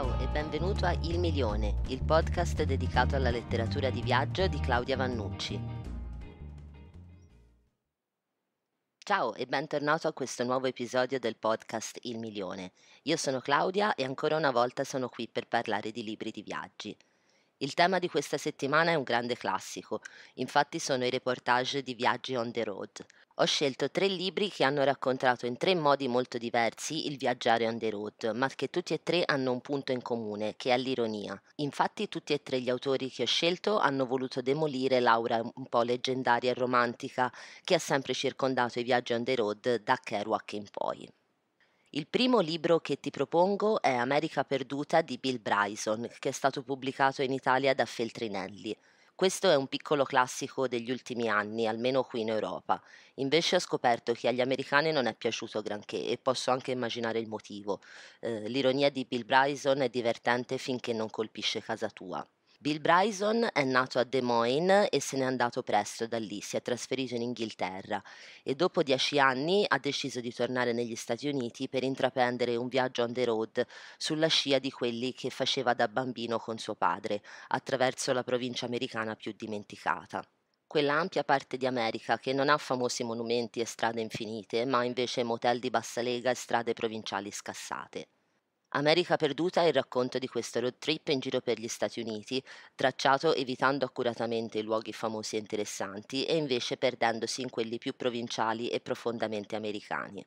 Ciao e benvenuto a Il Milione, il podcast dedicato alla letteratura di viaggio di Claudia Vannucci. Ciao e bentornato a questo nuovo episodio del podcast Il Milione. Io sono Claudia e ancora una volta sono qui per parlare di libri di viaggi. Il tema di questa settimana è un grande classico, infatti sono i reportage di Viaggi on the road. Ho scelto tre libri che hanno raccontato in tre modi molto diversi il viaggiare on the road, ma che tutti e tre hanno un punto in comune, che è l'ironia. Infatti tutti e tre gli autori che ho scelto hanno voluto demolire l'aura un po' leggendaria e romantica che ha sempre circondato i viaggi on the road da Kerouac in poi. Il primo libro che ti propongo è America perduta di Bill Bryson, che è stato pubblicato in Italia da Feltrinelli. Questo è un piccolo classico degli ultimi anni, almeno qui in Europa. Invece ho scoperto che agli americani non è piaciuto granché e posso anche immaginare il motivo. Eh, l'ironia di Bill Bryson è divertente finché non colpisce casa tua. Bill Bryson è nato a Des Moines e se n'è andato presto da lì, si è trasferito in Inghilterra e dopo dieci anni ha deciso di tornare negli Stati Uniti per intraprendere un viaggio on the road sulla scia di quelli che faceva da bambino con suo padre, attraverso la provincia americana più dimenticata Quella ampia parte di America che non ha famosi monumenti e strade infinite, ma invece motel di bassa lega e strade provinciali scassate. America perduta è il racconto di questo road trip in giro per gli Stati Uniti, tracciato evitando accuratamente i luoghi famosi e interessanti e invece perdendosi in quelli più provinciali e profondamente americani.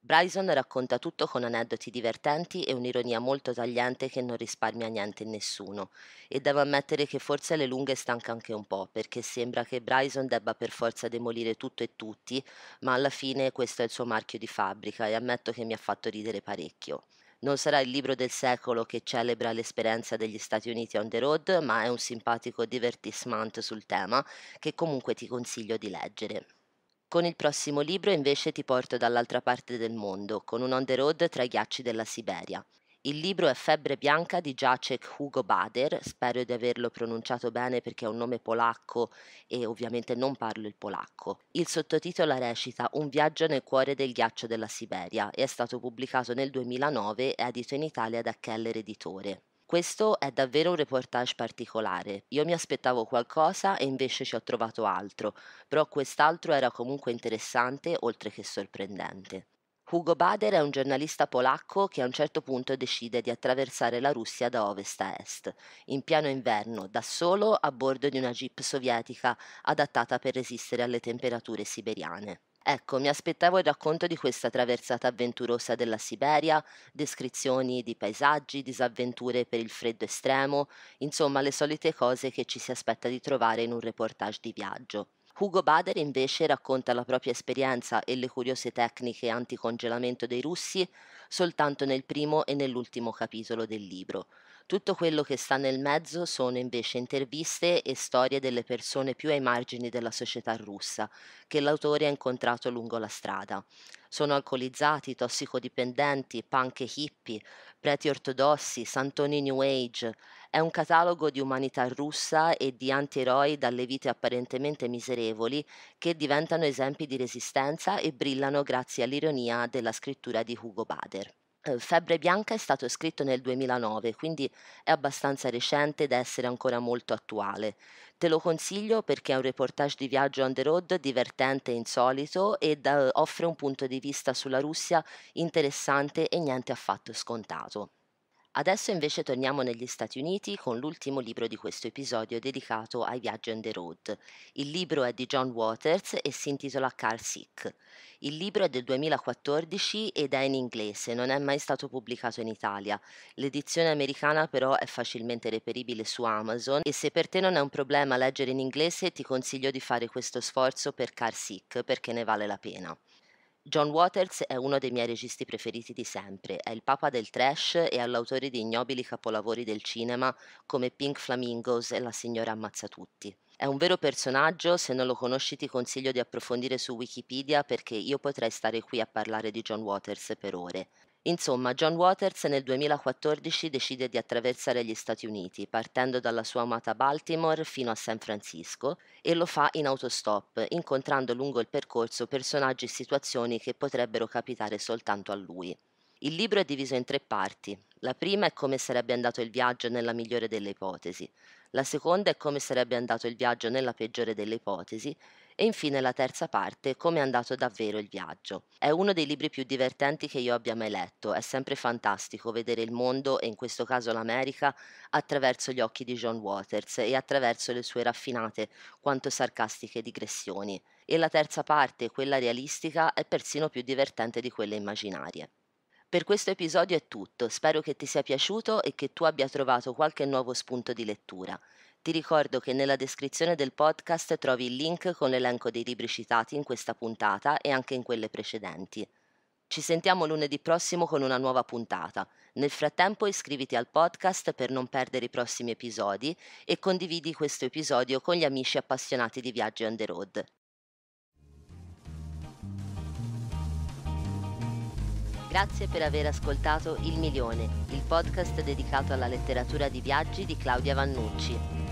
Bryson racconta tutto con aneddoti divertenti e un'ironia molto tagliente che non risparmia niente e nessuno. E devo ammettere che forse le lunghe stanca anche un po', perché sembra che Bryson debba per forza demolire tutto e tutti, ma alla fine questo è il suo marchio di fabbrica e ammetto che mi ha fatto ridere parecchio. Non sarà il libro del secolo che celebra l'esperienza degli Stati Uniti on the road, ma è un simpatico divertissement sul tema che comunque ti consiglio di leggere. Con il prossimo libro invece ti porto dall'altra parte del mondo, con un on the road tra i ghiacci della Siberia. Il libro è Febbre bianca di Jacek Hugo Bader, spero di averlo pronunciato bene perché è un nome polacco e ovviamente non parlo il polacco. Il sottotitolo recita Un viaggio nel cuore del ghiaccio della Siberia e è stato pubblicato nel 2009 e edito in Italia da Keller Editore. Questo è davvero un reportage particolare. Io mi aspettavo qualcosa e invece ci ho trovato altro, però quest'altro era comunque interessante oltre che sorprendente. Hugo Bader è un giornalista polacco che a un certo punto decide di attraversare la Russia da ovest a est, in pieno inverno, da solo a bordo di una jeep sovietica adattata per resistere alle temperature siberiane. Ecco, mi aspettavo il racconto di questa traversata avventurosa della Siberia, descrizioni di paesaggi, disavventure per il freddo estremo, insomma le solite cose che ci si aspetta di trovare in un reportage di viaggio. Hugo Bader invece racconta la propria esperienza e le curiose tecniche anticongelamento dei russi soltanto nel primo e nell'ultimo capitolo del libro, tutto quello che sta nel mezzo sono invece interviste e storie delle persone più ai margini della società russa, che l'autore ha incontrato lungo la strada. Sono alcolizzati, tossicodipendenti, punk e hippie, preti ortodossi, santoni new age. È un catalogo di umanità russa e di anti-eroi dalle vite apparentemente miserevoli che diventano esempi di resistenza e brillano grazie all'ironia della scrittura di Hugo Bader. Ehm, Febbre bianca è stato scritto nel 2009, quindi è abbastanza recente da essere ancora molto attuale. Te lo consiglio perché è un reportage di viaggio on the road divertente e insolito e eh, offre un punto di vista sulla Russia interessante e niente affatto scontato. Adesso invece torniamo negli Stati Uniti con l'ultimo libro di questo episodio dedicato ai viaggi on the road. Il libro è di John Waters e si intitola Car Sick. Il libro è del 2014 ed è in inglese, non è mai stato pubblicato in Italia. L'edizione americana però è facilmente reperibile su Amazon e se per te non è un problema leggere in inglese ti consiglio di fare questo sforzo per Car Sick perché ne vale la pena. John Waters è uno dei miei registi preferiti di sempre, è il papa del trash e è l'autore di ignobili capolavori del cinema come Pink Flamingos e La signora ammazza tutti. È un vero personaggio, se non lo conosci ti consiglio di approfondire su Wikipedia perché io potrei stare qui a parlare di John Waters per ore. Insomma, John Waters nel 2014 decide di attraversare gli Stati Uniti, partendo dalla sua amata Baltimore fino a San Francisco, e lo fa in autostop, incontrando lungo il percorso personaggi e situazioni che potrebbero capitare soltanto a lui. Il libro è diviso in tre parti. La prima è come sarebbe andato il viaggio nella migliore delle ipotesi, la seconda è come sarebbe andato il viaggio nella peggiore delle ipotesi e infine la terza parte, Come è andato davvero il viaggio. È uno dei libri più divertenti che io abbia mai letto, è sempre fantastico vedere il mondo e in questo caso l'America attraverso gli occhi di John Waters e attraverso le sue raffinate quanto sarcastiche digressioni. E la terza parte, quella realistica, è persino più divertente di quelle immaginarie. Per questo episodio è tutto, spero che ti sia piaciuto e che tu abbia trovato qualche nuovo spunto di lettura. Ti ricordo che nella descrizione del podcast trovi il link con l'elenco dei libri citati in questa puntata e anche in quelle precedenti. Ci sentiamo lunedì prossimo con una nuova puntata. Nel frattempo iscriviti al podcast per non perdere i prossimi episodi e condividi questo episodio con gli amici appassionati di viaggi on the road. Grazie per aver ascoltato Il Milione, il podcast dedicato alla letteratura di viaggi di Claudia Vannucci.